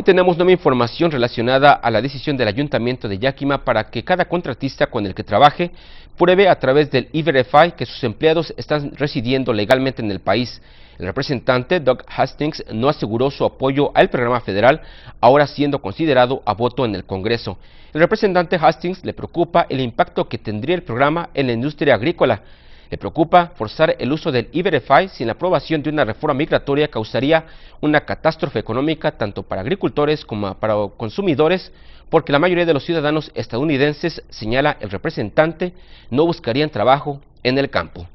Y tenemos nueva información relacionada a la decisión del Ayuntamiento de Yakima para que cada contratista con el que trabaje pruebe a través del IVerify que sus empleados están residiendo legalmente en el país. El representante Doug Hastings no aseguró su apoyo al programa federal, ahora siendo considerado a voto en el Congreso. El representante Hastings le preocupa el impacto que tendría el programa en la industria agrícola, le preocupa forzar el uso del Iverify sin la aprobación de una reforma migratoria causaría una catástrofe económica tanto para agricultores como para consumidores porque la mayoría de los ciudadanos estadounidenses, señala el representante, no buscarían trabajo en el campo.